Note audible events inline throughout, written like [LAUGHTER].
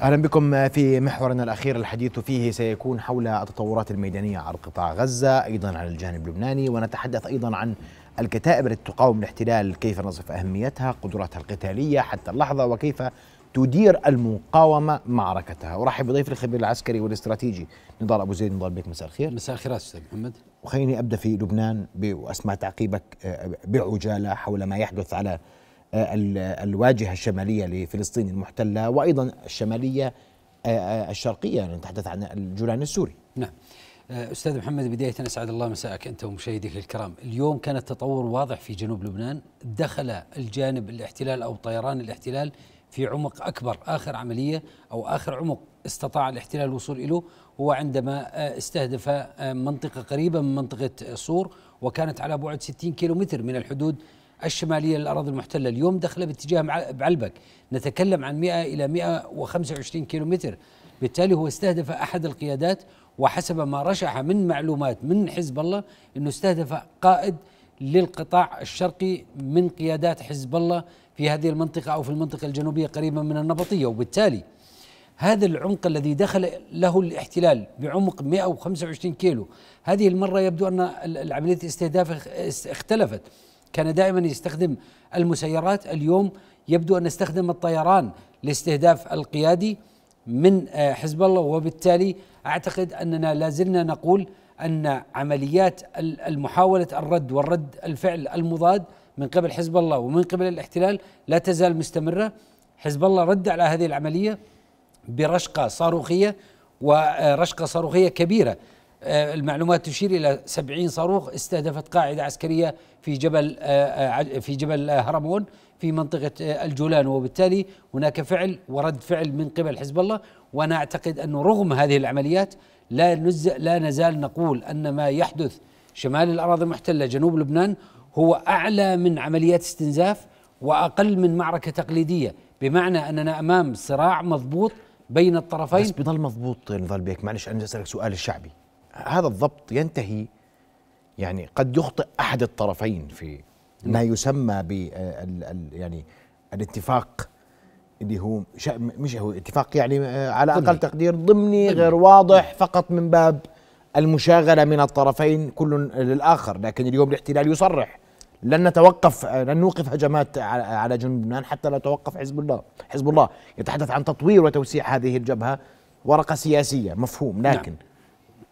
اهلا بكم في محورنا الاخير الحديث فيه سيكون حول التطورات الميدانيه على قطاع غزه، ايضا عن الجانب اللبناني ونتحدث ايضا عن الكتائب التي تقاوم الاحتلال، كيف نصف اهميتها، قدراتها القتاليه حتى اللحظه وكيف تدير المقاومه معركتها، ارحب بضيف الخبير العسكري والاستراتيجي نضال ابو زيد نضال بك مساء الخير. مساء الخير استاذ محمد. وخليني ابدا في لبنان واسمع تعقيبك آه، بعجاله حول ما يحدث على آه، الواجهة الشمالية لفلسطين المحتلة وأيضا الشمالية آه، آه، الشرقية يعني نتحدث عن الجولان السوري نعم أستاذ محمد بداية أسعد الله مساءك أنت ومشاهديك الكرام اليوم كان التطور واضح في جنوب لبنان دخل الجانب الاحتلال أو طيران الاحتلال في عمق أكبر آخر عملية أو آخر عمق استطاع الاحتلال الوصول إليه هو عندما استهدف منطقة قريبة من منطقة صور وكانت على بعد 60 كيلومتر من الحدود الشماليه للاراضي المحتله اليوم دخل باتجاه بعلبك نتكلم عن 100 الى 125 كيلومتر بالتالي هو استهدف احد القيادات وحسب ما رشح من معلومات من حزب الله انه استهدف قائد للقطاع الشرقي من قيادات حزب الله في هذه المنطقه او في المنطقه الجنوبيه قريبا من النبطيه وبالتالي هذا العمق الذي دخل له الاحتلال بعمق 125 كيلو هذه المرة يبدو أن عملية الاستهداف اختلفت كان دائما يستخدم المسيرات اليوم يبدو أن استخدم الطيران لاستهداف القيادي من آه، حزب الله وبالتالي أعتقد أننا لازلنا نقول أن عمليات محاولة الرد والرد الفعل المضاد من قبل حزب الله ومن قبل الاحتلال لا تزال مستمرة حزب الله رد على هذه العملية برشقة صاروخية ورشقة آه، صاروخية كبيرة آه، المعلومات تشير إلى 70 صاروخ استهدفت قاعدة عسكرية في جبل آه، آه، في جبل هرمون في منطقة الجولان وبالتالي هناك فعل ورد فعل من قبل حزب الله وأنا أعتقد أنه رغم هذه العمليات لا لا نزال نقول أن ما يحدث شمال الأراضي المحتلة جنوب لبنان هو أعلى من عمليات استنزاف وأقل من معركة تقليدية بمعنى أننا أمام صراع مضبوط بين الطرفين بس بضل مضبوط نضال بيك معلش أنا أسألك سؤال الشعبي هذا الضبط ينتهي يعني قد يخطئ احد الطرفين في ما يسمى ب يعني الاتفاق اللي هو مش هو اتفاق يعني آه، على اقل ضمني. تقدير ضمني غير واضح فقط من باب المشاغله من الطرفين كل للاخر لكن اليوم الاحتلال يصرح لن نتوقف آه، لن نوقف هجمات على جنوب لبنان حتى لا يتوقف حزب الله حزب الله يتحدث عن تطوير وتوسيع هذه الجبهه ورقه سياسيه مفهوم نعم. لكن نعم.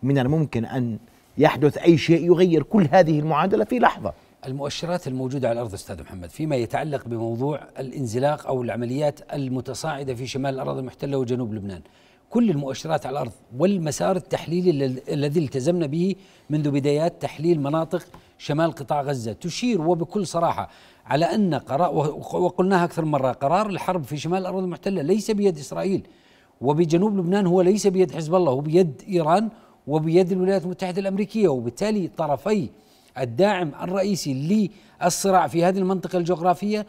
من الممكن أن يحدث أي شيء يغير كل هذه المعادلة في لحظة المؤشرات الموجودة على الأرض أستاذ محمد فيما يتعلق بموضوع الانزلاق أو العمليات المتصاعدة في شمال الأراضي المحتلة وجنوب لبنان كل المؤشرات على الارض والمسار التحليلي الذي التزمنا به منذ بدايات تحليل مناطق شمال قطاع غزه تشير وبكل صراحه على ان قرار وقلناها اكثر من مره قرار الحرب في شمال الاراضي المحتله ليس بيد اسرائيل وبجنوب لبنان هو ليس بيد حزب الله هو بيد ايران وبيد الولايات المتحدة الأمريكية وبالتالي طرفي الداعم الرئيسي للصراع في هذه المنطقة الجغرافية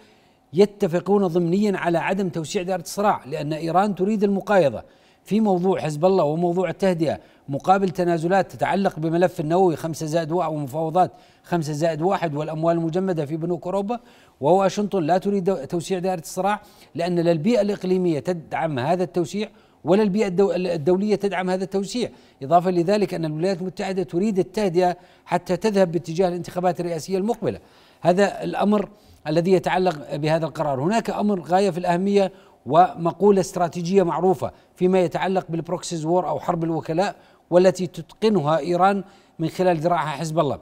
يتفقون ضمنيا على عدم توسيع دائرة الصراع لأن إيران تريد المقايضة في موضوع حزب الله وموضوع التهدئة مقابل تنازلات تتعلق بملف النووي خمسة زائد واحد ومفاوضات خمسة زائد واحد والأموال المجمدة في بنوك أوروبا وواشنطن لا تريد توسيع دائرة الصراع لأن البيئة الإقليمية تدعم هذا التوسيع ولا البيئة الدولية تدعم هذا التوسيع إضافة لذلك أن الولايات المتحدة تريد التهدئة حتى تذهب باتجاه الانتخابات الرئاسية المقبلة هذا الأمر الذي يتعلق بهذا القرار هناك أمر غاية في الأهمية ومقولة استراتيجية معروفة فيما يتعلق بالبروكسيز وور أو حرب الوكلاء والتي تتقنها إيران من خلال ذراعها حزب الله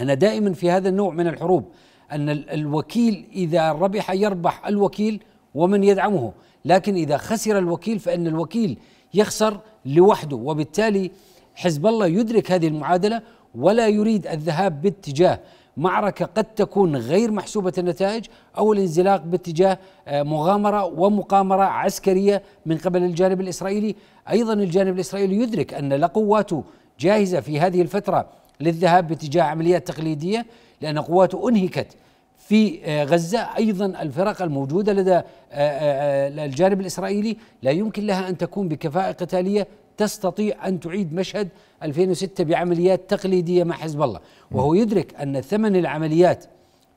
أنا دائما في هذا النوع من الحروب أن الوكيل إذا ربح يربح الوكيل ومن يدعمه لكن إذا خسر الوكيل فإن الوكيل يخسر لوحده وبالتالي حزب الله يدرك هذه المعادلة ولا يريد الذهاب باتجاه معركة قد تكون غير محسوبة النتائج أو الانزلاق باتجاه آه، مغامرة ومقامرة عسكرية من قبل الجانب الإسرائيلي أيضا الجانب الإسرائيلي يدرك أن لا قواته جاهزة في هذه الفترة للذهاب باتجاه عمليات تقليدية لأن قواته أنهكت في آه، غزة أيضا الفرق الموجودة لدى آه، آه، الجانب الإسرائيلي لا يمكن لها أن تكون بكفاءة قتالية تستطيع أن تعيد مشهد 2006 بعمليات تقليدية مع حزب الله وهو يدرك أن ثمن العمليات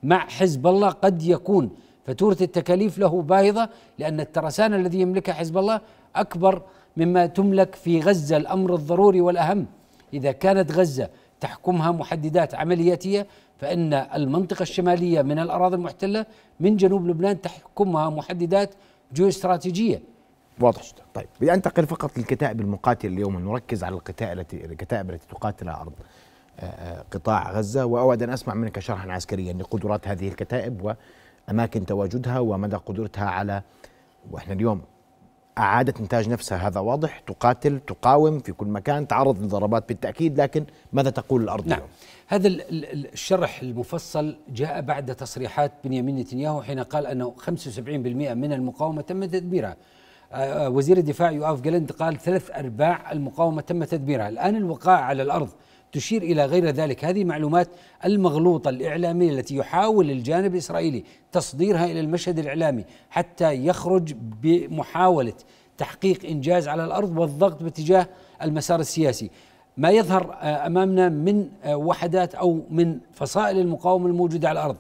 مع حزب الله قد يكون فاتورة التكاليف له باهظة لأن الترسانة الذي يملكها حزب الله أكبر مما تملك في غزة الأمر الضروري والأهم إذا كانت غزة تحكمها محددات عملياتية فإن المنطقة الشمالية من الأراضي المحتلة من جنوب لبنان تحكمها محددات جيوستراتيجية واضح طيب أنتقل فقط للكتائب المقاتلة اليوم نركز على الكتائب التي الكتائب التي على أرض آه، قطاع غزة وأود أن أسمع منك شرحا عسكريا لقدرات هذه الكتائب وأماكن تواجدها ومدى قدرتها على وإحنا اليوم أعادت إنتاج نفسها هذا واضح تقاتل تقاوم في كل مكان تعرض لضربات بالتأكيد لكن ماذا تقول الأرض نعم هذا الشرح المفصل جاء بعد تصريحات بنيامين نتنياهو حين قال أنه 75% من المقاومة تم تدميرها آه، آه، وزير الدفاع يؤاف جلند قال ثلاث أرباع المقاومة تم تدميرها الآن الوقائع على الأرض تشير إلى غير ذلك هذه معلومات المغلوطة الإعلامية التي يحاول الجانب الإسرائيلي تصديرها إلى المشهد الإعلامي حتى يخرج بمحاولة تحقيق إنجاز على الأرض والضغط باتجاه المسار السياسي ما يظهر آه، أمامنا من آه، وحدات أو من فصائل المقاومة الموجودة على الأرض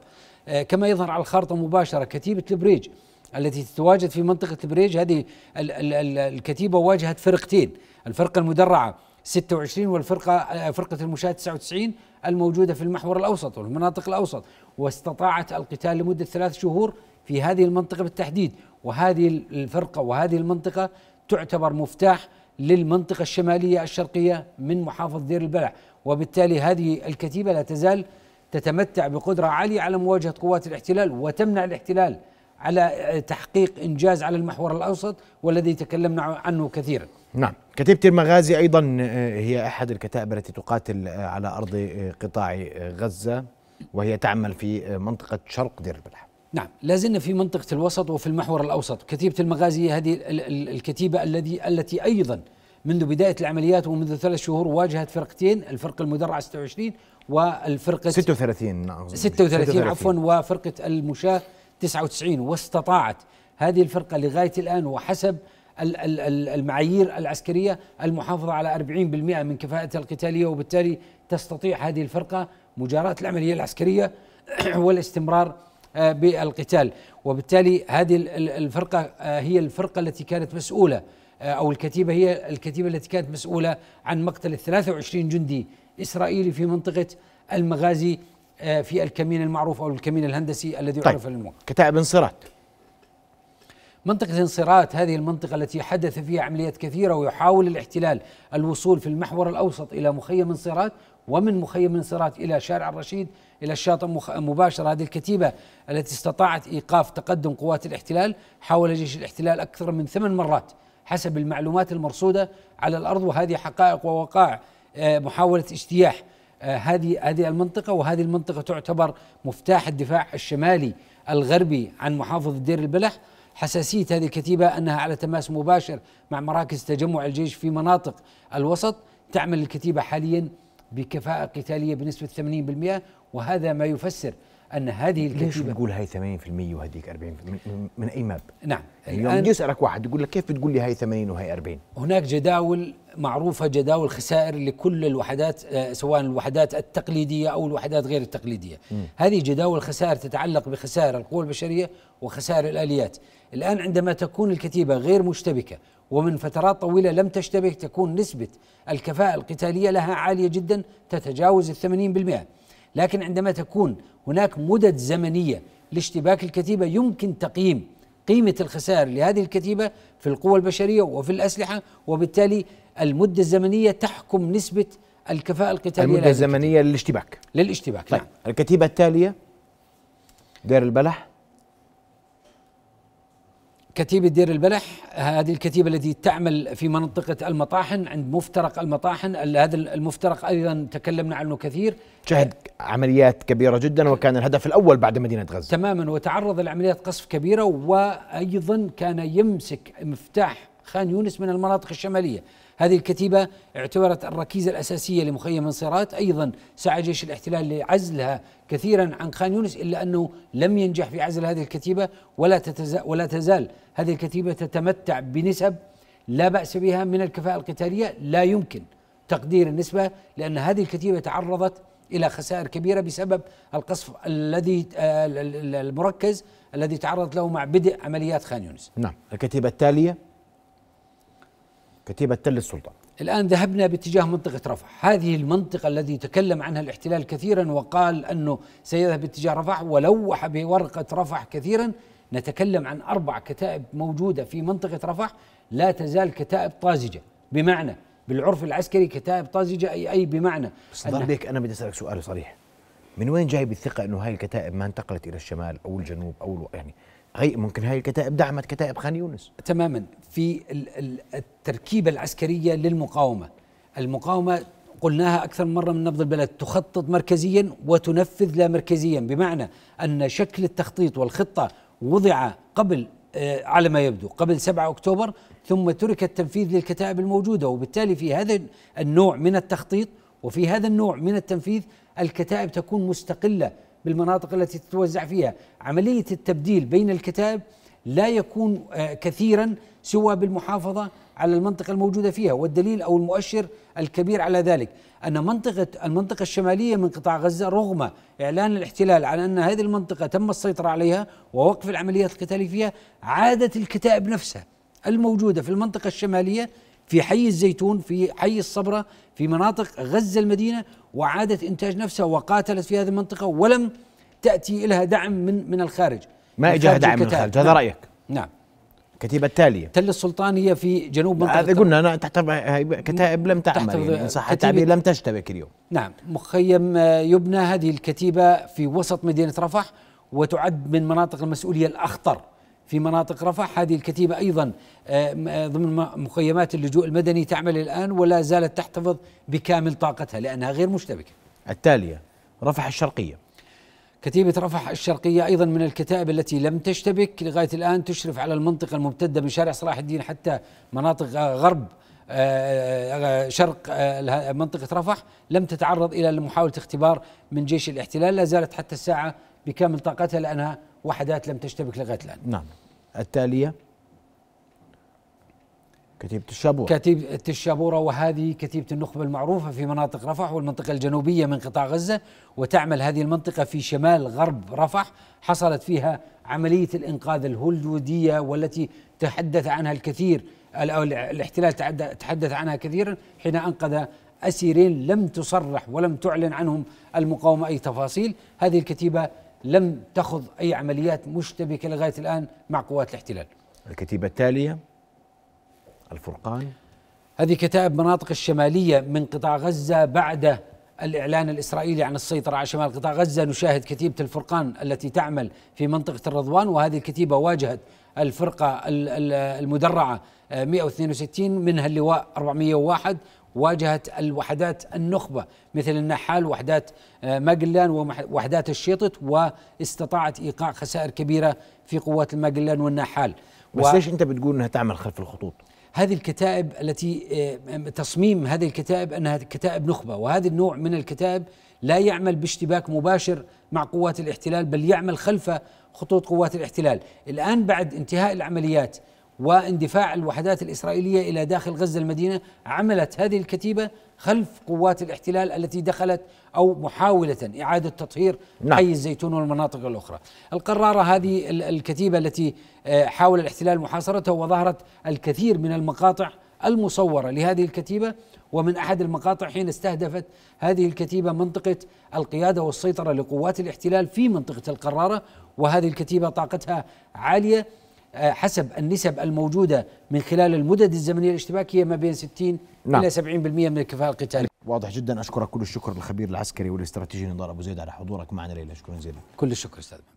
آه، كما يظهر على الخارطة مباشرة كتيبة البريج التي تتواجد في منطقة البريج هذه الكتيبة واجهت فرقتين الفرقة المدرعة 26 والفرقة فرقة المشاة 99 الموجودة في المحور الأوسط والمناطق الأوسط واستطاعت القتال لمدة ثلاث شهور في هذه المنطقة بالتحديد وهذه الفرقة وهذه المنطقة تعتبر مفتاح للمنطقة الشمالية الشرقية من محافظة دير البلح وبالتالي هذه الكتيبة لا تزال تتمتع بقدرة عالية على مواجهة قوات الاحتلال وتمنع الاحتلال على تحقيق إنجاز على المحور الأوسط والذي تكلمنا عنه كثيرا نعم كتيبة المغازي أيضا آه، هي أحد الكتائب التي تقاتل آه، على أرض آه، قطاع غزة وهي تعمل في منطقة شرق دير البلح نعم لازلنا في منطقة الوسط وفي المحور الأوسط كتيبة المغازي هذه الكتيبة الذي التي أيضا منذ بداية العمليات ومنذ ثلاث شهور واجهت فرقتين الفرق المدرعة 26 والفرقة 36 نعم 36, 36 عفوا وفرقة المشاة 99 واستطاعت هذه الفرقة لغاية الآن وحسب المعايير العسكرية المحافظة على 40% من كفاءتها القتالية وبالتالي تستطيع هذه الفرقة مجاراة العملية العسكرية [CLEARS THROAT] والاستمرار آه، بالقتال وبالتالي هذه الفرقة آه، هي الفرقة التي كانت مسؤولة آه، أو الكتيبة هي الكتيبة التي كانت مسؤولة عن مقتل 23 جندي إسرائيلي في منطقة المغازي في الكمين المعروف أو الكمين الهندسي الذي طيب. عرف الموقع كتائب انصراط منطقة انصرات هذه المنطقة التي حدث فيها عمليات كثيرة ويحاول الاحتلال الوصول في المحور الأوسط إلى مخيم انصرات ومن مخيم انصرات إلى شارع الرشيد إلى الشاطئ مباشرة هذه الكتيبة التي استطاعت إيقاف تقدم قوات الاحتلال حاول جيش الاحتلال أكثر من ثمان مرات حسب المعلومات المرصودة على الأرض وهذه حقائق ووقائع آه، محاولة اجتياح آه، هذه هذه المنطقة وهذه المنطقة تعتبر مفتاح الدفاع الشمالي الغربي عن محافظة دير البلح حساسيه هذه الكتيبه انها على تماس مباشر مع مراكز تجمع الجيش في مناطق الوسط تعمل الكتيبه حاليا بكفاءه قتاليه بنسبه 80% وهذا ما يفسر ان هذه الكتيبه ليش بتقول هاي 80% وهذيك 40% من, اي ماب؟ نعم يعني اليوم يسالك واحد يقول لك كيف بتقول لي هاي 80 وهي 40 هناك جداول معروفه جداول خسائر لكل الوحدات آه، سواء الوحدات التقليديه او الوحدات غير التقليديه م. هذه جداول خسائر تتعلق بخسائر القوى البشريه وخسائر الاليات الان عندما تكون الكتيبه غير مشتبكه ومن فترات طويله لم تشتبك تكون نسبه الكفاءه القتاليه لها عاليه جدا تتجاوز ال 80% لكن عندما تكون هناك مدد زمنيه لاشتباك الكتيبه يمكن تقييم قيمه الخسائر لهذه الكتيبه في القوى البشريه وفي الاسلحه وبالتالي المده الزمنيه تحكم نسبه الكفاءه القتاليه المده الزمنيه للاشتباك للاشتباك نعم. طيب نعم. الكتيبه التاليه دير البلح كتيبة دير البلح هذه الكتيبة التي تعمل في منطقة المطاحن عند مفترق المطاحن هذا المفترق أيضا تكلمنا عنه كثير شهد عمليات كبيرة جدا وكان الهدف الأول بعد مدينة غزة تماما وتعرض لعمليات قصف كبيرة وأيضا كان يمسك مفتاح خان يونس من المناطق الشمالية هذه الكتيبة اعتبرت الركيزة الأساسية لمخيم انصارات أيضا سعى جيش الاحتلال لعزلها كثيرا عن خان يونس إلا أنه لم ينجح في عزل هذه الكتيبة ولا, تتزال ولا تزال هذه الكتيبة تتمتع بنسب لا بأس بها من الكفاءة القتالية لا يمكن تقدير النسبة لأن هذه الكتيبة تعرضت الى خسائر كبيره بسبب القصف الذي آه، المركز الذي تعرضت له مع بدء عمليات خان يونس. نعم، الكتيبه التاليه كتيبة تل السلطان الآن ذهبنا باتجاه منطقة رفح هذه المنطقة التي تكلم عنها الاحتلال كثيرا وقال أنه سيذهب باتجاه رفح ولوح بورقة رفح كثيرا نتكلم عن أربع كتائب موجودة في منطقة رفح لا تزال كتائب طازجة بمعنى بالعرف العسكري كتائب طازجة أي, أي بمعنى بس بيك أنا بدي أسألك سؤال صريح من وين جايب الثقة أنه هاي الكتائب ما انتقلت إلى الشمال أو الجنوب أو يعني هي ممكن هاي الكتائب دعمت كتائب خان يونس تماما في التركيبه العسكريه للمقاومه المقاومه قلناها أكثر من مرة من نبض البلد تخطط مركزيا وتنفذ لا مركزيا بمعنى أن شكل التخطيط والخطة وضع قبل آه، على ما يبدو قبل 7 أكتوبر ثم ترك التنفيذ للكتائب الموجودة وبالتالي في هذا النوع من التخطيط وفي هذا النوع من التنفيذ الكتائب تكون مستقلة بالمناطق التي تتوزع فيها عملية التبديل بين الكتائب لا يكون آه، كثيرا سوى بالمحافظة على المنطقة الموجودة فيها والدليل أو المؤشر الكبير على ذلك أن منطقة المنطقة الشمالية من قطاع غزة رغم إعلان الاحتلال على أن هذه المنطقة تم السيطرة عليها ووقف العمليات القتالية فيها عادت الكتائب نفسها الموجودة في المنطقة الشمالية في حي الزيتون في حي الصبرة في مناطق غزة المدينة وعادت إنتاج نفسها وقاتلت في هذه المنطقة ولم تأتي لها دعم من من الخارج ما إجاها دعم من الخارج هذا نعم. رأيك نعم كتيبة التالية تل السلطان هي في جنوب منطقة هذا قلنا أنا تحت كتائب لم تعمل يعني إن صح التعبير لم تشتبك اليوم نعم مخيم آه، يبنى هذه الكتيبة في وسط مدينة رفح وتعد من مناطق المسؤولية الأخطر في مناطق رفح هذه الكتيبة أيضا آه، آه، ضمن مخيمات اللجوء المدني تعمل الآن ولا زالت تحتفظ بكامل طاقتها لأنها غير مشتبكة التالية رفح الشرقية كتيبة رفح الشرقية أيضا من الكتائب التي لم تشتبك لغاية الآن تشرف على المنطقة الممتدة من شارع صلاح الدين حتى مناطق آه، غرب شرق منطقة رفح لم تتعرض إلى محاولة اختبار من جيش الاحتلال لا زالت حتى الساعة بكامل طاقتها لأنها وحدات لم تشتبك لغايه الان نعم التاليه كتيبة الشابورة كتيبة الشابورة وهذه كتيبة النخبة المعروفة في مناطق رفح والمنطقة الجنوبية من قطاع غزة وتعمل هذه المنطقة في شمال غرب رفح حصلت فيها عملية الإنقاذ الهوليودية والتي تحدث عنها الكثير الاحتلال تحدث عنها كثيرا حين أنقذ أسيرين لم تصرح ولم تعلن عنهم المقاومة أي تفاصيل هذه الكتيبة لم تخض أي عمليات مشتبكة لغاية الآن مع قوات الاحتلال الكتيبة التالية الفرقان هذه كتائب مناطق الشمالية من قطاع غزة بعد الإعلان الإسرائيلي عن السيطرة على شمال قطاع غزة نشاهد كتيبة الفرقان التي تعمل في منطقة الرضوان وهذه الكتيبة واجهت الفرقة المدرعة 162 آه، منها اللواء 401 واجهت الوحدات النخبة مثل النحال وحدات آه، ماجلان ووحدات الشيطت واستطاعت إيقاع خسائر كبيرة في قوات الماجلان والنحال بس ليش أنت بتقول أنها تعمل خلف الخطوط؟ هذه الكتائب التي آه، تصميم هذه الكتائب أنها كتائب نخبة وهذا النوع من الكتائب لا يعمل باشتباك مباشر مع قوات الاحتلال بل يعمل خلف خطوط قوات الاحتلال الآن بعد انتهاء العمليات واندفاع الوحدات الإسرائيلية إلى داخل غزة المدينة عملت هذه الكتيبة خلف قوات الاحتلال التي دخلت أو محاولة إعادة تطهير نعم. حي الزيتون والمناطق الأخرى القرارة هذه الكتيبة التي آه، حاول الاحتلال محاصرتها وظهرت الكثير من المقاطع المصورة لهذه الكتيبة ومن أحد المقاطع حين استهدفت هذه الكتيبة منطقة القيادة والسيطرة لقوات الاحتلال في منطقة القرارة وهذه الكتيبة طاقتها عالية آه، حسب النسب الموجودة من خلال المدد الزمنية الاشتباكية ما بين 60 نعم. إلى 70% من الكفاءة القتالية واضح جدا أشكرك كل الشكر للخبير العسكري والاستراتيجي نضال أبو زيد على حضورك معنا ليلة شكرا جزيلا كل الشكر أستاذ